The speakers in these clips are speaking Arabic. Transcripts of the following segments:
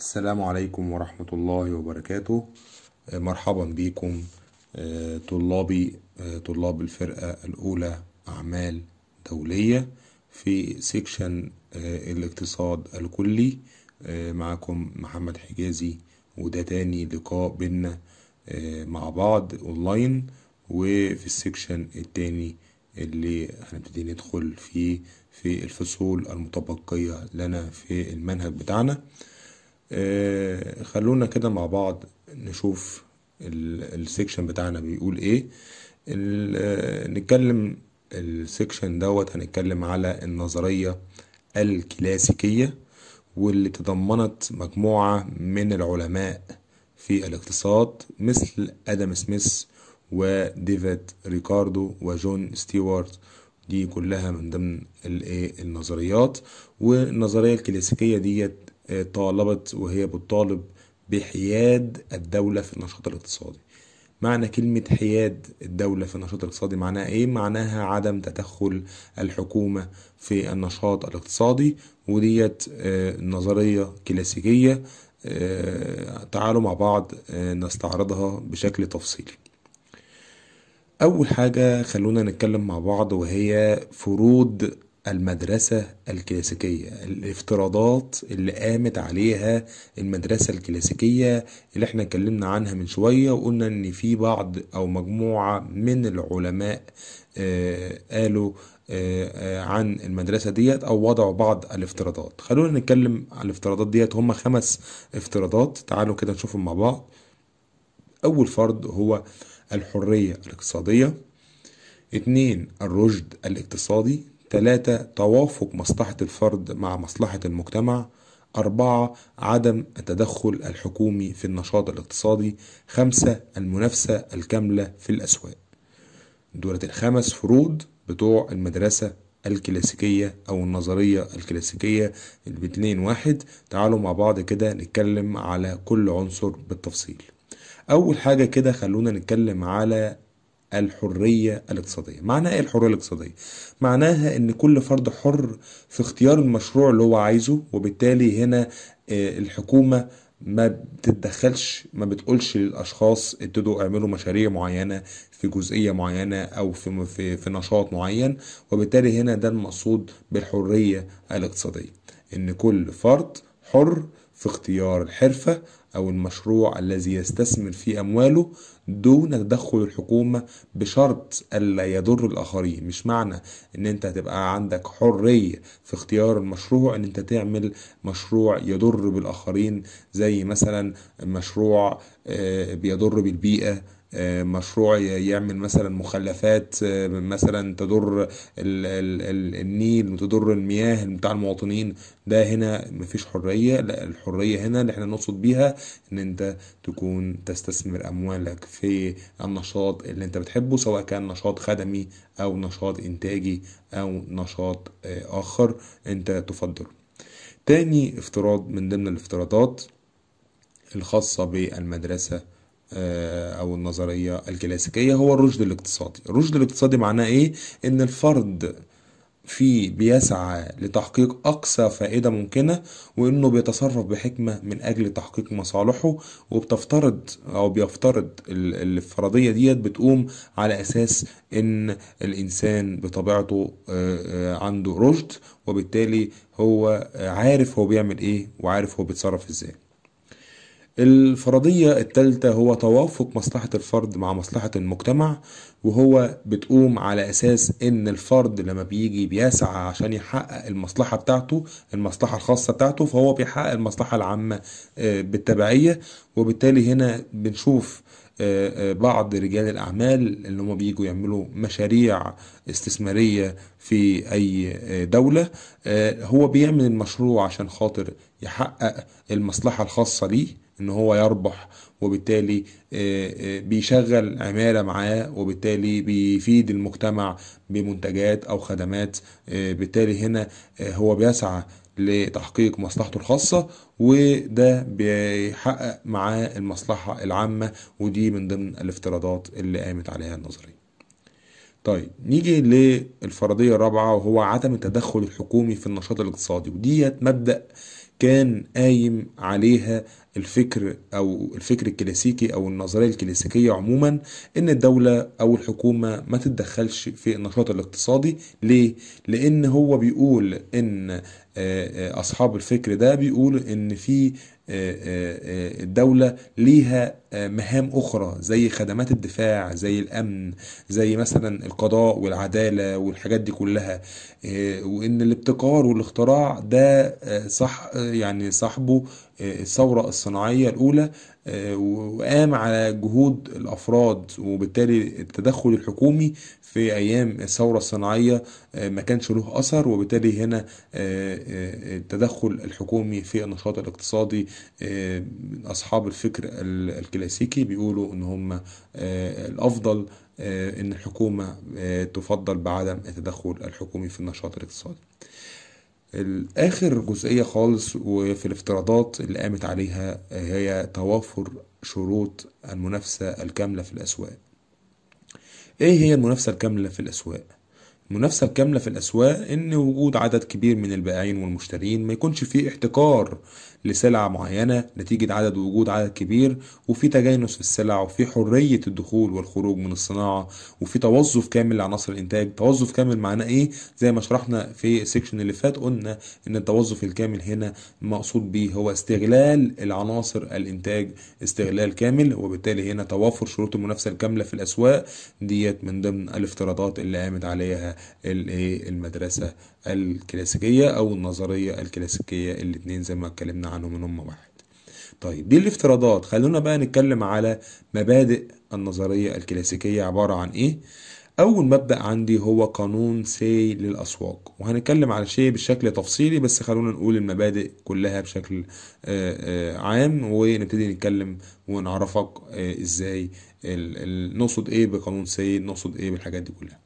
السلام عليكم ورحمة الله وبركاته آه، مرحبا بكم آه، طلابي آه، طلاب الفرقة الأولى أعمال دولية في سيكشن الاقتصاد الكلي معكم محمد حجازي وده تاني لقاء بينا مع بعض اونلاين وفي السيكشن التاني اللي هنبتدي ندخل فيه في الفصول المتبقية لنا في المنهج بتاعنا آه، خلونا كده مع بعض نشوف السيكشن بتاعنا بيقول ايه آه، نتكلم السيكشن دوت هنتكلم على النظرية الكلاسيكية واللي تضمنت مجموعة من العلماء في الاقتصاد مثل ادم سميث وديفيد ريكاردو وجون ستيوارت دي كلها من ضمن إيه، النظريات والنظريه الكلاسيكيه ديت آه، طالبت وهي بتطالب بحياد الدولة في النشاط الاقتصادي معنى كلمة حياد الدولة في النشاط الاقتصادي معناها ايه؟ معناها عدم تدخل الحكومة في النشاط الاقتصادي وديت آه، نظرية كلاسيكية آه، تعالوا مع بعض نستعرضها بشكل تفصيلي أول حاجة خلونا نتكلم مع بعض وهي فروض المدرسة الكلاسيكية الافتراضات اللي قامت عليها المدرسة الكلاسيكية اللي احنا اتكلمنا عنها من شوية وقلنا ان في بعض او مجموعة من العلماء آه قالوا آه, آه، عن المدرسة ديت او وضعوا بعض الافتراضات خلونا نتكلم على الافتراضات ديت هما خمس افتراضات تعالوا كده نشوفهم مع بعض اول فرض هو الحرية الاقتصادية اتنين الرشد الاقتصادي ثلاثة توافق مصلحة الفرد مع مصلحة المجتمع أربعة عدم التدخل الحكومي في النشاط الاقتصادي خمسة المنافسة الكاملة في الأسواق دولة الخمس فروض بتوع المدرسة الكلاسيكية أو النظرية الكلاسيكية البتنين واحد تعالوا مع بعض كده نتكلم على كل عنصر بالتفصيل أول حاجة كده خلونا نتكلم على الحرية الاقتصادية معناها ايه الحرية الاقتصادية؟ معناها ان كل فرد حر في اختيار المشروع اللي هو عايزه وبالتالي هنا آه، الحكومة ما بتتدخلش ما بتقولش للاشخاص ابتدوا اعملوا مشاريع معينه في جزئيه معينه او في في, في نشاط معين وبالتالي هنا ده المقصود بالحريه الاقتصاديه ان كل فرد حر في اختيار الحرفة أو المشروع الذي يستثمر فيه أمواله دون تدخل الحكومة بشرط ألا يضر الآخرين مش معنى إن أنت هتبقى عندك حرية في اختيار المشروع إن أنت تعمل مشروع يضر بالآخرين زي مثلا مشروع آه، بيضر بالبيئة آه، مشروع يعمل مثلا مخلفات آه، مثلا تضر النيل وتضر المياه بتاع المواطنين ده هنا مفيش حرية لا الحرية هنا اللي احنا نقصد بيها ان انت تكون تستثمر اموالك في النشاط اللي انت بتحبه سواء كان نشاط خدمي او نشاط انتاجي او نشاط آه، اخر انت تفضله تاني افتراض من ضمن الافتراضات الخاصة بالمدرسة آه، او النظريه الكلاسيكيه هو الرشد الاقتصادي الرشد الاقتصادي معناه ايه ان الفرد في بيسعى لتحقيق أقصى فائدة ممكنة وإنه بيتصرف بحكمة من أجل تحقيق مصالحه وبتفترض أو بيفترض الفرضية ديت بتقوم على أساس إن الإنسان بطبيعته آه، آه، عنده رشد وبالتالي هو عارف هو بيعمل إيه وعارف هو بيتصرف إزاي الفرضية التالتة هو توافق مصلحة الفرد مع مصلحة المجتمع وهو بتقوم على أساس إن الفرد لما بيجي بيسعى عشان يحقق المصلحة بتاعته المصلحة الخاصة بتاعته فهو بيحقق المصلحة العامة آه، بالتبعية وبالتالي هنا بنشوف آه، آه، بعض رجال الأعمال اللي هم بيجوا يعملوا مشاريع استثمارية في أي دولة هو بيعمل المشروع عشان خاطر يحقق المصلحة الخاصة ليه ان هو يربح وبالتالي آه، آه، بيشغل عمالة معاه وبالتالي بيفيد المجتمع بمنتجات او خدمات آه، بالتالي هنا هو بيسعى لتحقيق مصلحته الخاصة وده بيحقق معاه المصلحة العامة ودي من ضمن الافتراضات اللي قامت عليها النظرية طيب نيجي للفرضية الرابعة وهو عدم التدخل الحكومي في النشاط الاقتصادي وديت مبدأ كان قايم عليها الفكر أو الفكر الكلاسيكي أو النظرية الكلاسيكية عموما إن الدولة أو الحكومة ما تتدخلش في النشاط الاقتصادي ليه؟ لأن هو بيقول إن آه، آه، أصحاب الفكر ده بيقول إن في الدولة ليها آه، مهام أخرى زي خدمات الدفاع زي الأمن زي مثلا القضاء والعدالة والحاجات دي كلها آه، وإن الابتكار والاختراع ده آه، صح يعني صاحبه الثورة الصناعية الأولى آه، وقام على جهود الافراد وبالتالي التدخل الحكومي في ايام الثوره الصناعيه آه، ما كانش له اثر وبالتالي هنا آه، التدخل الحكومي في النشاط الاقتصادي اصحاب الفكر الكلاسيكي بيقولوا ان هم الافضل ان الحكومه تفضل بعدم التدخل الحكومي في النشاط الاقتصادي اخر جزئيه خالص وفي الافتراضات اللي قامت عليها هي توافر شروط المنافسه الكامله في الاسواق ايه هي المنافسه الكامله في الاسواق المنافسة الكاملة في الأسواق إن وجود عدد كبير من البائعين والمشترين ما يكونش فيه احتكار لسلع معينة نتيجة عدد وجود عدد كبير وفي تجانس في السلع وفي حرية الدخول والخروج من الصناعة وفي توظف كامل لعناصر الإنتاج توظف كامل معناه إيه زي ما شرحنا في السكشن اللي فات قلنا إن التوظف الكامل هنا مقصود بيه هو استغلال العناصر الإنتاج استغلال كامل وبالتالي هنا توافر شروط المنافسة الكاملة في الأسواق ديت من ضمن الافتراضات اللي قامت عليها المدرسة الكلاسيكية أو النظرية الكلاسيكية الاتنين زي ما اتكلمنا عنهم من هم واحد طيب دي الافتراضات خلونا بقى نتكلم على مبادئ النظرية الكلاسيكية عبارة عن إيه أول مبدأ عندي هو قانون سي للأسواق وهنتكلم على شيء بشكل تفصيلي بس خلونا نقول المبادئ كلها بشكل آه، آه، عام ونبتدي نتكلم ونعرفك آه، إزاي نقصد إيه بقانون سي نقصد إيه بالحاجات دي كلها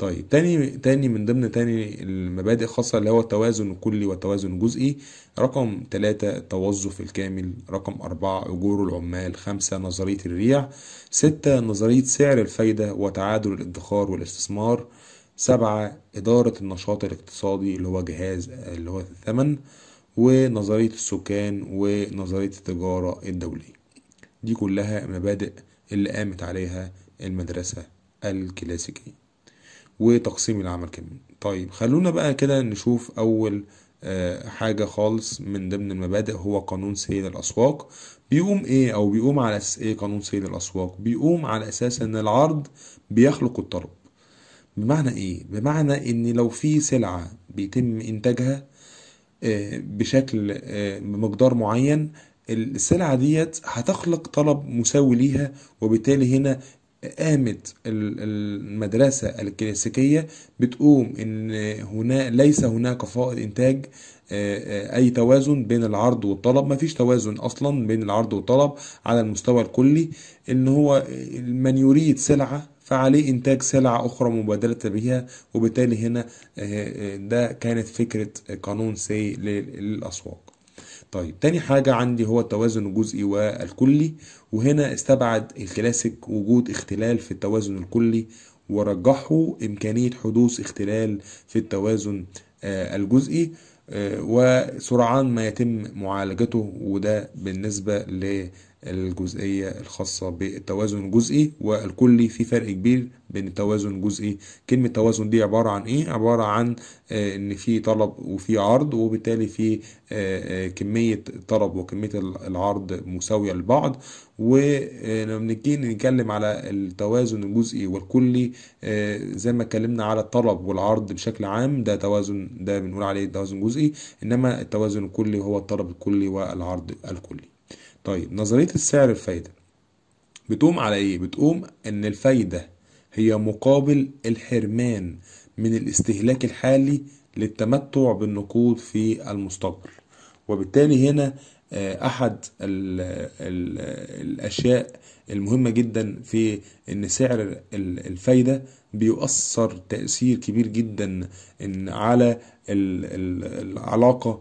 طيب تاني تاني من ضمن تاني المبادئ خاصة اللي هو التوازن الكلي والتوازن الجزئي رقم تلاتة التوظف الكامل رقم أربعة أجور العمال خمسة نظرية الريع ستة نظرية سعر الفايدة وتعادل الادخار والاستثمار سبعة إدارة النشاط الاقتصادي اللي هو جهاز اللي هو الثمن ونظرية السكان ونظرية التجارة الدولية دي كلها مبادئ اللي قامت عليها المدرسة الكلاسيكية وتقسيم العمل كمان طيب خلونا بقى كده نشوف أول آه، حاجة خالص من ضمن المبادئ هو قانون سيل الأسواق بيقوم إيه أو بيقوم على أساس إيه قانون سيل الأسواق بيقوم على أساس إن العرض بيخلق الطلب بمعنى إيه بمعنى إن لو في سلعة بيتم إنتاجها آه، بشكل آه، بمقدار معين السلعة ديت هتخلق طلب مساوي ليها وبالتالي هنا قامت المدرسة الكلاسيكية بتقوم إن هنا ليس هناك فائض إنتاج آه، آه، أي توازن بين العرض والطلب ما فيش توازن أصلا بين العرض والطلب على المستوى الكلي إن هو من يريد سلعة فعليه إنتاج سلعة أخرى مبادلة بها وبالتالي هنا آه، ده كانت فكرة قانون سي للأسواق طيب تاني حاجة عندي هو التوازن الجزئي والكلي وهنا استبعد الكلاسيك وجود اختلال في التوازن الكلي ورجحوا إمكانية حدوث اختلال في التوازن آه، الجزئي آه، وسرعان ما يتم معالجته وده بالنسبة ل الجزئية الخاصة بالتوازن الجزئي والكلي في فرق كبير بين التوازن الجزئي كلمة توازن دي عبارة عن ايه عبارة عن آه، ان في طلب وفي عرض وبالتالي في آه، آه، كمية طلب وكمية العرض مساوية لبعض ولما نيجي نتكلم على التوازن الجزئي والكلي زي ما اتكلمنا على الطلب والعرض بشكل عام ده توازن ده بنقول عليه توازن جزئي انما التوازن الكلي هو الطلب الكلي والعرض الكلي طيب نظرية السعر الفايدة بتقوم على ايه؟ بتقوم ان الفايدة هي مقابل الحرمان من الاستهلاك الحالي للتمتع بالنقود في المستقبل وبالتالي هنا آه، احد الـ الـ الاشياء المهمة جدا في ان سعر الفايدة بيؤثر تأثير كبير جدا إن على العلاقة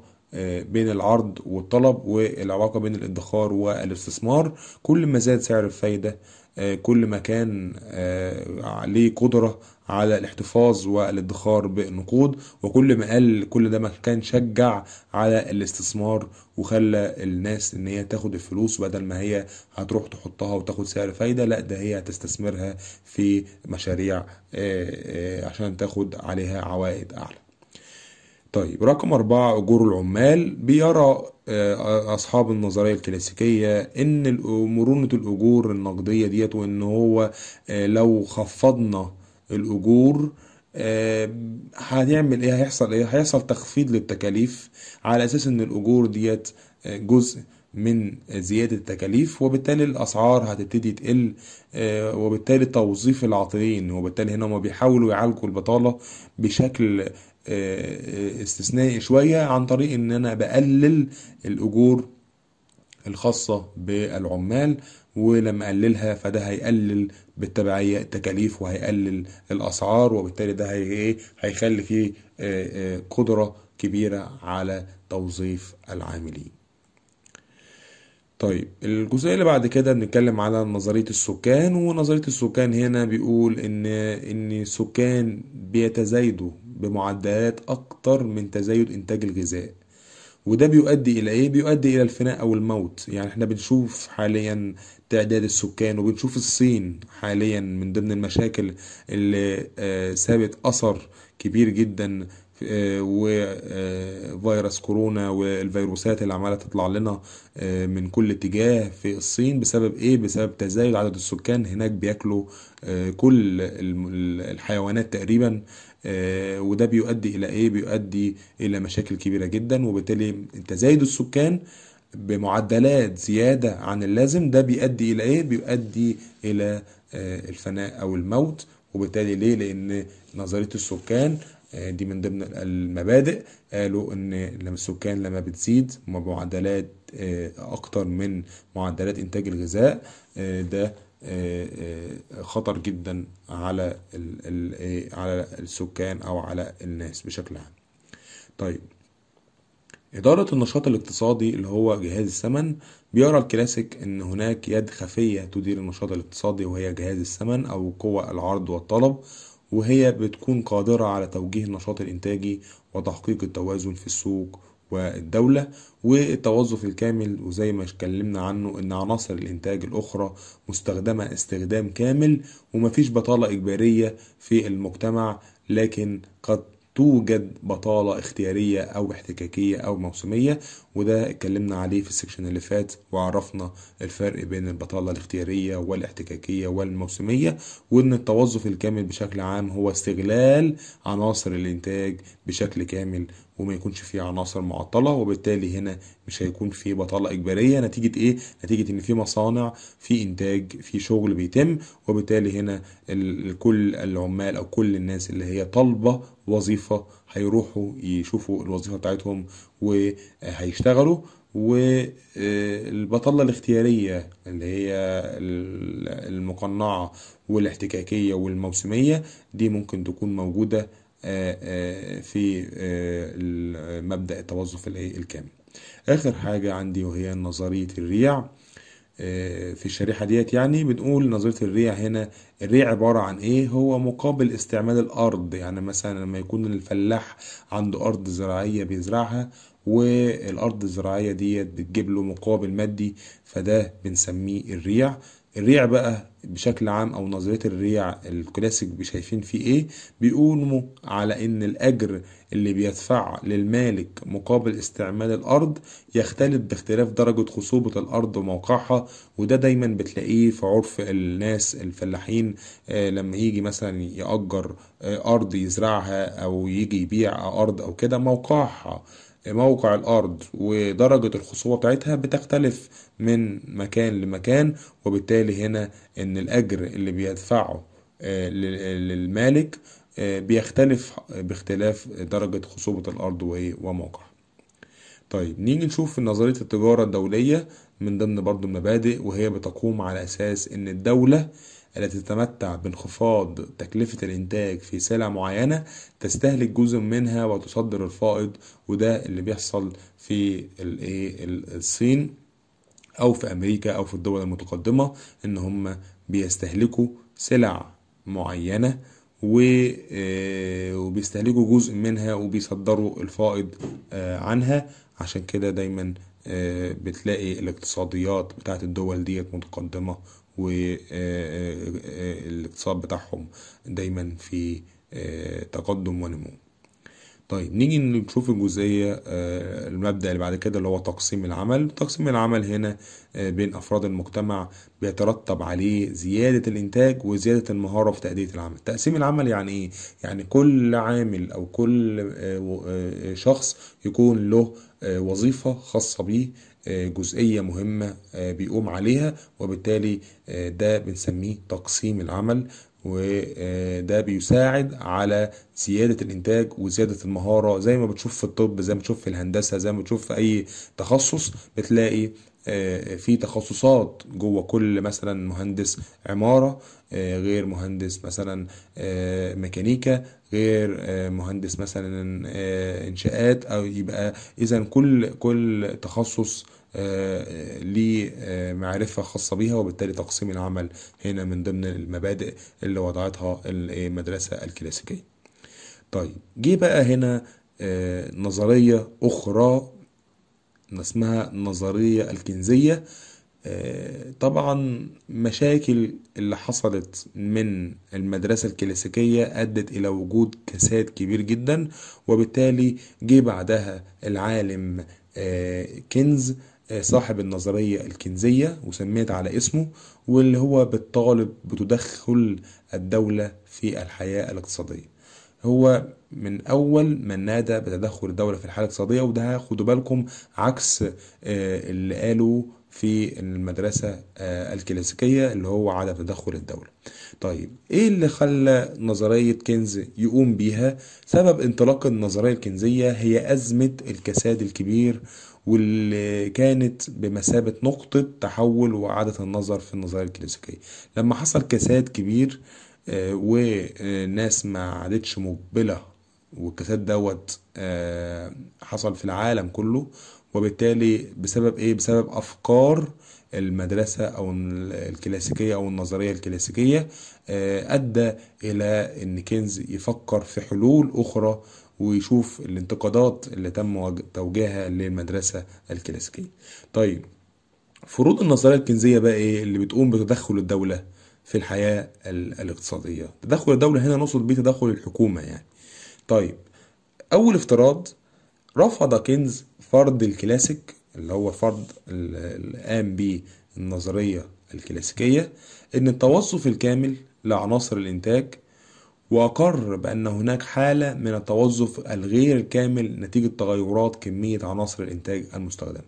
بين العرض والطلب والعلاقة بين الادخار والاستثمار كل ما زاد سعر الفايدة آه، كل ما كان آه، عليه قدرة على الاحتفاظ والادخار بالنقود وكل ما قل كل ده ما كان شجع على الاستثمار وخلى الناس ان هي تاخد الفلوس بدل ما هي هتروح تحطها وتاخد سعر فايده لا ده هي هتستثمرها في مشاريع آه، عشان تاخد عليها عوائد اعلى طيب رقم أربعة أجور العمال بيرى آه، أصحاب النظرية الكلاسيكية إن مرونة الأجور النقدية ديت وإن هو آه، لو خفضنا الأجور آه، هنعمل إيه هيحصل إيه هيحصل تخفيض للتكاليف على أساس إن الأجور ديت جزء من زيادة التكاليف وبالتالي الأسعار هتبتدي تقل وبالتالي توظيف العاطلين وبالتالي هنا هما بيحاولوا يعالجوا البطالة بشكل آه، آه، استثنائي شوية عن طريق ان انا بقلل الاجور الخاصة بالعمال ولما اقللها فده هيقلل بالتبعية التكاليف وهيقلل الاسعار وبالتالي ده هي إيه؟ هيخلي فيه آه، قدرة كبيرة على توظيف العاملين طيب الجزئية اللي بعد كده بنتكلم على نظرية السكان ونظرية السكان هنا بيقول إن إن السكان بيتزايدوا بمعدلات أكتر من تزايد إنتاج الغذاء وده بيؤدي إلى إيه؟ بيؤدي إلى الفناء أو الموت يعني إحنا بنشوف حاليا تعداد السكان وبنشوف الصين حاليا من ضمن المشاكل اللي آه، سابت أثر كبير جدا آه، وفيروس آه، كورونا والفيروسات اللي عماله تطلع لنا من كل اتجاه في الصين بسبب ايه بسبب تزايد عدد السكان هناك بياكلوا كل الحيوانات تقريبا آه، وده بيؤدي الى ايه بيؤدي الى مشاكل كبيره جدا وبالتالي تزايد السكان بمعدلات زياده عن اللازم ده بيؤدي الى ايه بيؤدي الى آه، الفناء او الموت وبالتالي ليه لان نظريه السكان آه، دي من ضمن المبادئ قالوا ان لما السكان لما بتزيد بمعدلات اكتر من معدلات انتاج الغذاء ده آه، آه، خطر جدا على إيه، على السكان او على الناس بشكل عام طيب إدارة النشاط الاقتصادي اللي هو جهاز الثمن بيرى الكلاسيك إن هناك يد خفية تدير النشاط الاقتصادي وهي جهاز الثمن أو قوى العرض والطلب وهي بتكون قادرة على توجيه النشاط الإنتاجي وتحقيق التوازن في السوق والدولة والتوظف الكامل وزي ما اتكلمنا عنه ان عناصر الانتاج الاخرى مستخدمة استخدام كامل ومفيش بطالة اجبارية في المجتمع لكن قد توجد بطالة اختيارية أو احتكاكية أو موسمية وده اتكلمنا عليه في السكشن اللي فات وعرفنا الفرق بين البطالة الاختيارية والاحتكاكية والموسمية وإن التوظف الكامل بشكل عام هو استغلال عناصر الإنتاج بشكل كامل وما يكونش فيه عناصر معطله وبالتالي هنا مش هيكون في بطاله اجباريه نتيجه ايه نتيجه ان في مصانع في انتاج في شغل بيتم وبالتالي هنا كل العمال او كل الناس اللي هي طالبه وظيفه هيروحوا يشوفوا الوظيفه بتاعتهم وهيشتغلوا والبطالة آه، الاختيارية اللي هي المقنعة والاحتكاكية والموسمية دي ممكن تكون موجودة آه، آه، في آه، مبدأ التوظف الكامل آخر حاجة عندي وهي نظرية الريع في الشريحة ديت يعني بنقول نظرية الريع هنا الريع عبارة عن ايه هو مقابل استعمال الارض يعني مثلا لما يكون الفلاح عنده ارض زراعية بيزرعها والارض الزراعية ديت بتجيب له مقابل مادي فده بنسميه الريع الريع بقى بشكل عام او نظريه الريع الكلاسيك شايفين فيه ايه بيقولوا على ان الاجر اللي بيدفع للمالك مقابل استعمال الارض يختلف باختلاف درجه خصوبه الارض وموقعها وده دايما بتلاقيه في عرف الناس الفلاحين آه، لما يجي مثلا ياجر آه، ارض يزرعها او يجي يبيع ارض او كده موقعها موقع الأرض ودرجة الخصوبة بتاعتها بتختلف من مكان لمكان وبالتالي هنا إن الأجر اللي بيدفعه آه، للمالك آه، بيختلف باختلاف درجة خصوبة الأرض وموقع إيه، وموقعها طيب نيجي نشوف نظرية التجارة الدولية من ضمن برضو المبادئ وهي بتقوم على أساس إن الدولة التي تتمتع بانخفاض تكلفة الإنتاج في سلع معينة تستهلك جزء منها وتصدر الفائض وده اللي بيحصل في إيه، الصين أو في أمريكا أو في الدول المتقدمة إن هم بيستهلكوا سلع معينة آه، وبيستهلكوا جزء منها وبيصدروا الفائض آه، عنها عشان كده دايما آه، بتلاقي الاقتصاديات بتاعت الدول ديت متقدمة والاقتصاد بتاعهم دايما في آه، تقدم ونمو طيب نيجي نشوف الجزئية آه، المبدأ اللي بعد كده اللي هو تقسيم العمل تقسيم العمل هنا آه، بين أفراد المجتمع بيترتب عليه زيادة الإنتاج وزيادة المهارة في تأدية العمل تقسيم العمل يعني إيه؟ يعني كل عامل أو كل آه، شخص يكون له وظيفة خاصة بيه جزئية مهمة بيقوم عليها وبالتالي ده بنسميه تقسيم العمل وده بيساعد على زيادة الإنتاج وزيادة المهارة زي ما بتشوف في الطب زي ما بتشوف في الهندسة زي ما بتشوف في أي تخصص بتلاقي آه، في تخصصات جوه كل مثلا مهندس عمارة آه، غير مهندس مثلا آه، ميكانيكا غير مهندس مثلا انشاءات او يبقى اذا كل كل تخصص لمعرفة آه، خاصة بيها وبالتالي تقسيم العمل هنا من ضمن المبادئ اللي وضعتها المدرسة الكلاسيكية طيب جه بقى هنا آه، نظرية أخرى اسمها النظرية الكنزية آه، طبعا مشاكل اللي حصلت من المدرسة الكلاسيكية أدت إلى وجود كساد كبير جدا وبالتالي جه بعدها العالم كنز صاحب النظرية الكنزية وسميت على اسمه واللي هو بالطالب بتدخل الدولة في الحياة الاقتصادية هو من اول من نادى بتدخل الدوله في الحياة الاقتصاديه وده خدوا بالكم عكس آه، اللي قالوا في المدرسه آه، الكلاسيكيه اللي هو عدم تدخل الدوله. طيب ايه اللي خلى نظريه كينز يقوم بيها؟ سبب انطلاق النظريه الكنزية هي ازمه الكساد الكبير واللي كانت بمثابة نقطة تحول وإعادة النظر في النظرية الكلاسيكية لما حصل كساد كبير آه، وناس ما عادتش مقبلة والكساد دوت آه، حصل في العالم كله وبالتالي بسبب ايه بسبب افكار المدرسة أو الكلاسيكية أو النظرية الكلاسيكية آه، أدى إلى أن كينز يفكر في حلول أخرى ويشوف الانتقادات اللي تم توجيهها للمدرسة الكلاسيكية طيب فروض النظرية الكنزية بقى ايه اللي بتقوم بتدخل الدولة في الحياة الاقتصادية تدخل الدولة هنا نقصد بيه تدخل الحكومة يعني طيب أول افتراض رفض كينز فرض الكلاسيك اللي هو فرض اللي قام بيه النظرية الكلاسيكية إن التوظف الكامل لعناصر الإنتاج وأقر بأن هناك حالة من التوظف الغير الكامل نتيجة تغيرات كمية عناصر الإنتاج المستخدمة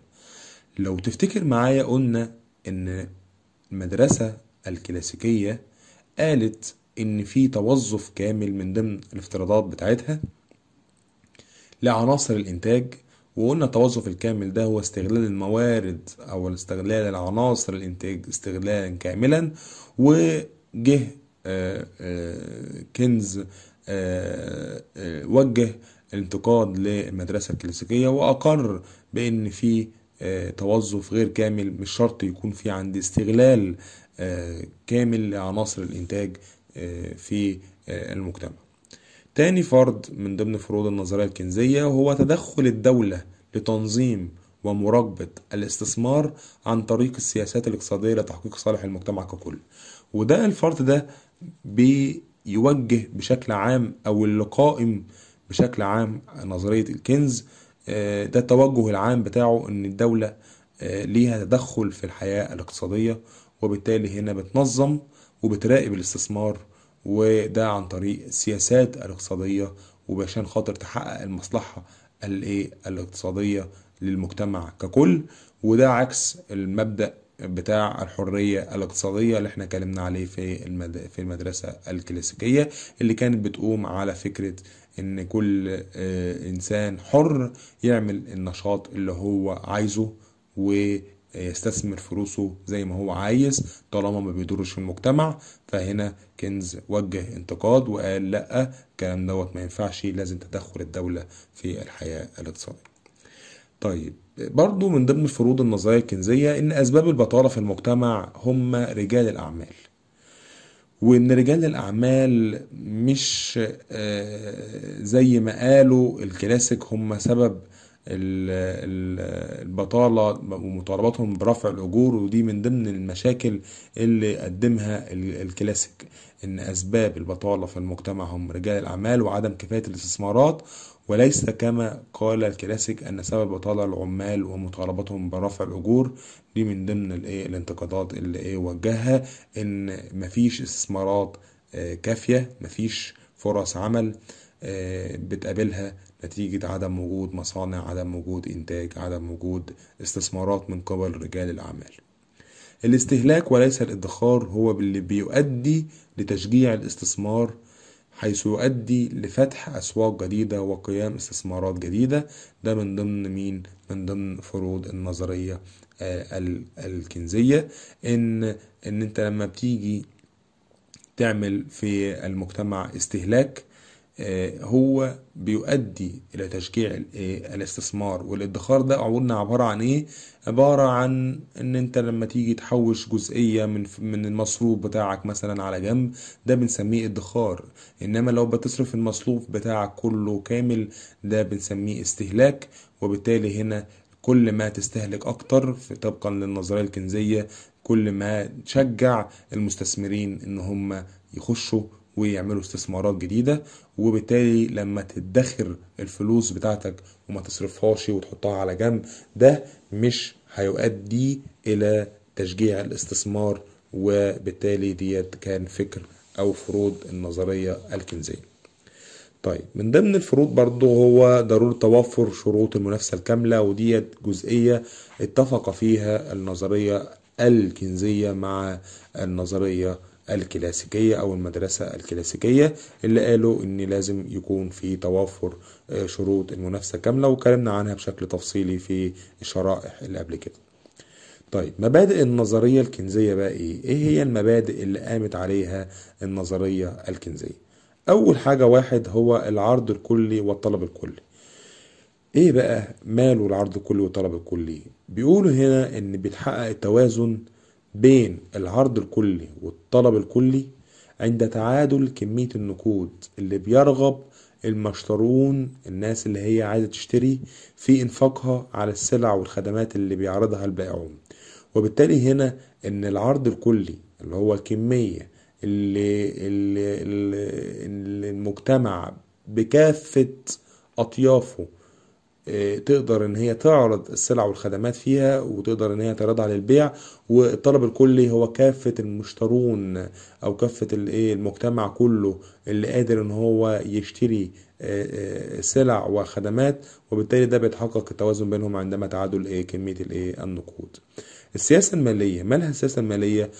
لو تفتكر معايا قلنا إن المدرسة الكلاسيكية قالت إن في توظف كامل من ضمن الافتراضات بتاعتها لعناصر الإنتاج وقلنا التوظف الكامل ده هو استغلال الموارد أو استغلال العناصر الإنتاج استغلالا كاملا وجه كنز آه، آه، وجه الانتقاد للمدرسة الكلاسيكية وأقر بأن في آه، توظف غير كامل مش شرط يكون في عند استغلال كامل لعناصر الإنتاج في المجتمع تاني فرض من ضمن فروض النظرية الكنزية هو تدخل الدولة لتنظيم ومراقبة الاستثمار عن طريق السياسات الاقتصادية لتحقيق صالح المجتمع ككل وده الفرض ده بيوجه بشكل عام او اللي قائم بشكل عام نظريه الكنز آه، ده التوجه العام بتاعه ان الدوله آه، ليها تدخل في الحياه الاقتصاديه وبالتالي هنا بتنظم وبتراقب الاستثمار وده عن طريق السياسات الاقتصاديه وعشان خاطر تحقق المصلحه إيه، الاقتصاديه للمجتمع ككل وده عكس المبدا بتاع الحرية الاقتصادية اللي احنا اتكلمنا عليه في المد... في المدرسة الكلاسيكية اللي كانت بتقوم على فكرة ان كل آه، انسان حر يعمل النشاط اللي هو عايزه ويستثمر فلوسه زي ما هو عايز طالما ما بيضرش المجتمع فهنا كنز وجه انتقاد وقال لا الكلام دوت ما ينفعش لازم تدخل الدولة في الحياة الاقتصادية طيب برضو من ضمن فروض النظرية الكنزية إن أسباب البطالة في المجتمع هم رجال الأعمال وإن رجال الأعمال مش آه، زي ما قالوا الكلاسيك هم سبب البطالة ومطالباتهم برفع الأجور ودي من ضمن المشاكل اللي قدمها الكلاسيك إن أسباب البطالة في المجتمع هم رجال الأعمال وعدم كفاية الاستثمارات وليس كما قال الكلاسيك أن سبب بطالة العمال ومطالبتهم برفع الأجور دي من ضمن الإيه الانتقادات اللي إيه وجهها إن مفيش استثمارات آه، كافية مفيش فرص عمل آه، بتقابلها نتيجة عدم وجود مصانع عدم وجود إنتاج عدم وجود استثمارات من قبل رجال الأعمال الاستهلاك وليس الادخار هو اللي بيؤدي لتشجيع الاستثمار حيث يؤدي لفتح أسواق جديدة وقيام استثمارات جديدة ده من ضمن مين؟ من ضمن فروض النظرية آه، الكنزية إن إن أنت لما بتيجي تعمل في المجتمع استهلاك آه، هو بيؤدي الى تشجيع آه، الاستثمار والادخار ده قلنا عباره عن ايه عباره عن ان انت لما تيجي تحوش جزئيه من من المصروف بتاعك مثلا على جنب ده بنسميه ادخار انما لو بتصرف المصروف بتاعك كله كامل ده بنسميه استهلاك وبالتالي هنا كل ما تستهلك اكتر طبقا للنظريه الكنزيه كل ما تشجع المستثمرين ان هم يخشوا ويعملوا استثمارات جديدة وبالتالي لما تدخر الفلوس بتاعتك وما تصرفهاش وتحطها على جنب ده مش هيؤدي إلى تشجيع الاستثمار وبالتالي ديت كان فكر أو فروض النظرية الكنزية طيب من ضمن الفروض برضه هو ضرورة توفر شروط المنافسة الكاملة وديت جزئية اتفق فيها النظرية الكنزية مع النظرية الكلاسيكية أو المدرسة الكلاسيكية اللي قالوا إن لازم يكون في توافر آه، شروط المنافسة كاملة وكلمنا عنها بشكل تفصيلي في الشرائح اللي قبل كده طيب مبادئ النظرية الكنزية بقى إيه؟ إيه هي المبادئ اللي قامت عليها النظرية الكنزية؟ أول حاجة واحد هو العرض الكلي والطلب الكلي ايه بقى ماله العرض الكلي والطلب الكلي بيقولوا هنا ان بيتحقق التوازن بين العرض الكلي والطلب الكلي عند تعادل كمية النقود اللي بيرغب المشترون الناس اللي هي عايزة تشتري في إنفاقها على السلع والخدمات اللي بيعرضها البائعون وبالتالي هنا إن العرض الكلي اللي هو الكمية اللي, اللي, اللي المجتمع بكافة أطيافه تقدر ان هي تعرض السلع والخدمات فيها وتقدر ان هي تعرضها للبيع والطلب الكلي هو كافه المشترون او كافه الايه المجتمع كله اللي قادر ان هو يشتري آه، آه، سلع وخدمات وبالتالي ده بيتحقق التوازن بينهم عندما تعادل ايه كميه الايه النقود السياسه الماليه مالها السياسه الماليه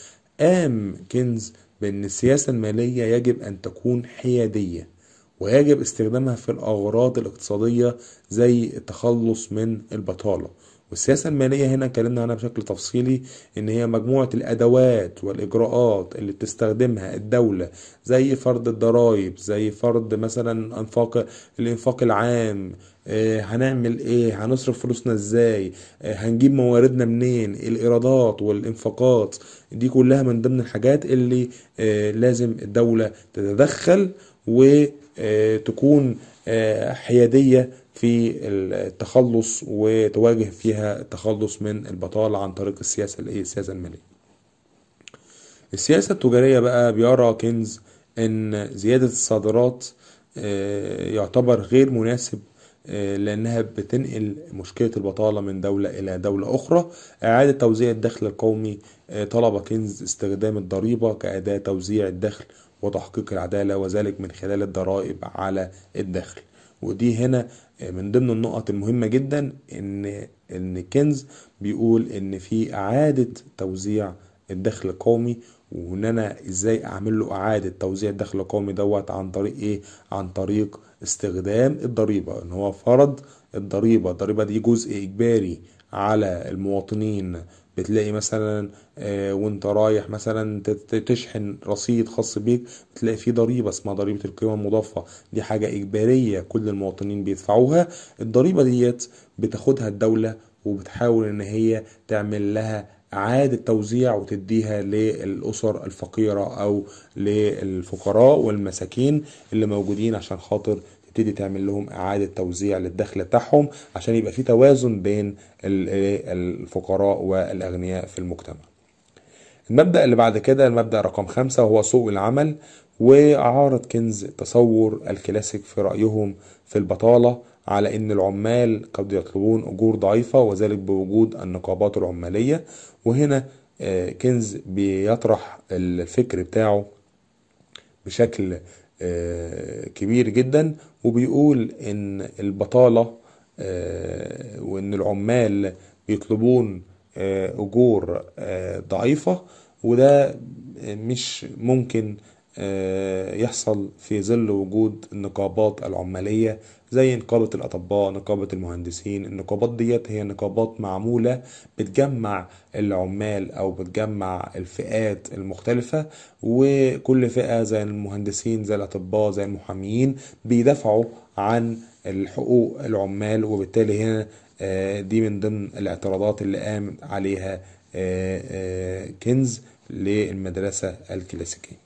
قام كنز بان السياسه الماليه يجب ان تكون حياديه ويجب استخدامها في الأغراض الاقتصادية زي التخلص من البطالة والسياسة المالية هنا اتكلمنا عنها بشكل تفصيلي إن هي مجموعة الأدوات والإجراءات اللي بتستخدمها الدولة زي فرض الضرايب زي فرض مثلا أنفاق الإنفاق العام آه هنعمل ايه هنصرف فلوسنا ازاي آه هنجيب مواردنا منين الايرادات والانفاقات دي كلها من ضمن الحاجات اللي آه لازم الدولة تتدخل و آه، تكون آه، حياديه في التخلص وتواجه فيها التخلص من البطاله عن طريق السياسه الايه السياسه الماليه السياسه التجاريه بقى بيرى كنز ان زياده الصادرات آه، يعتبر غير مناسب لأنها بتنقل مشكلة البطالة من دولة إلى دولة أخرى إعادة توزيع الدخل القومي طلب كنز استخدام الضريبة كأداة توزيع الدخل وتحقيق العدالة وذلك من خلال الضرائب على الدخل ودي هنا من ضمن النقط المهمة جدا ان ان كنز بيقول ان في اعادة توزيع الدخل القومي وان انا ازاي اعمل له اعادة توزيع الدخل القومي دوت عن طريق ايه عن طريق استخدام الضريبة ان هو فرض الضريبة الضريبة دي جزء اجباري على المواطنين بتلاقي مثلا آه، وانت رايح مثلا تشحن رصيد خاص بيك بتلاقي فيه ضريبه اسمها ضريبه القيمه المضافه دي حاجه اجباريه كل المواطنين بيدفعوها الضريبه ديت بتاخدها الدوله وبتحاول ان هي تعمل لها إعادة توزيع وتديها للأسر الفقيرة أو للفقراء والمساكين اللي موجودين عشان خاطر تبتدي تعمل لهم اعاده توزيع للدخل بتاعهم عشان يبقى في توازن بين إيه، الفقراء والاغنياء في المجتمع المبدا اللي بعد كده المبدا رقم خمسة وهو سوق العمل وعارض كنز تصور الكلاسيك في رايهم في البطاله على ان العمال قد يطلبون اجور ضعيفه وذلك بوجود النقابات العماليه وهنا آه، كنز بيطرح الفكر بتاعه بشكل كبير جدا وبيقول ان البطالة آه، وان العمال بيطلبون آه، اجور آه، ضعيفة وده مش ممكن يحصل في ظل وجود النقابات العمالية زي نقابة الأطباء نقابة المهندسين النقابات ديت هي نقابات معمولة بتجمع العمال أو بتجمع الفئات المختلفة وكل فئة زي المهندسين زي الأطباء زي المحامين بيدافعوا عن الحقوق العمال وبالتالي هنا آه، دي من ضمن الاعتراضات اللي قام عليها آه، آه، كنز للمدرسة الكلاسيكية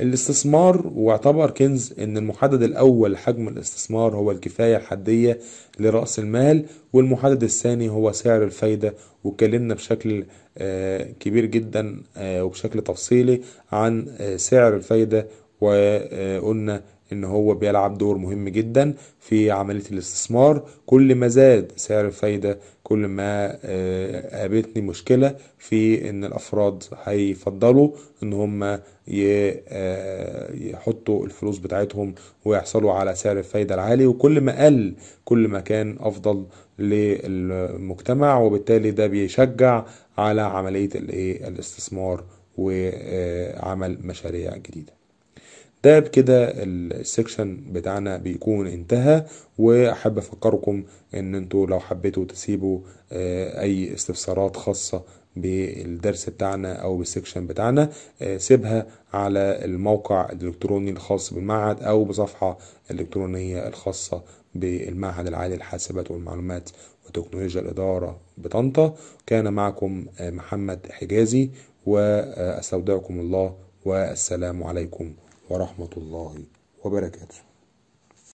الاستثمار واعتبر كنز ان المحدد الاول حجم الاستثمار هو الكفاية الحدية لرأس المال والمحدد الثاني هو سعر الفايدة واتكلمنا بشكل آه، كبير جدا آه، وبشكل تفصيلي عن آه، سعر الفايدة وقلنا ان هو بيلعب دور مهم جدا في عملية الاستثمار كل ما زاد سعر الفايدة كل ما آه، قابلتني مشكلة في ان الافراد هيفضلوا ان هم آه، يحطوا الفلوس بتاعتهم ويحصلوا على سعر الفايدة العالي وكل ما قل كل ما كان افضل للمجتمع وبالتالي ده بيشجع على عملية الاستثمار وعمل مشاريع جديده ده بكده السكشن بتاعنا بيكون انتهى واحب افكركم ان انتوا لو حبيتوا تسيبوا آه، اي استفسارات خاصه بالدرس بتاعنا او بالسكشن بتاعنا آه، سيبها على الموقع الالكتروني الخاص بالمعهد او بصفحه الالكترونيه الخاصه بالمعهد العالي للحاسبات والمعلومات وتكنولوجيا الاداره بطنطا كان معكم آه، محمد حجازي واستودعكم الله والسلام عليكم ورحمة الله وبركاته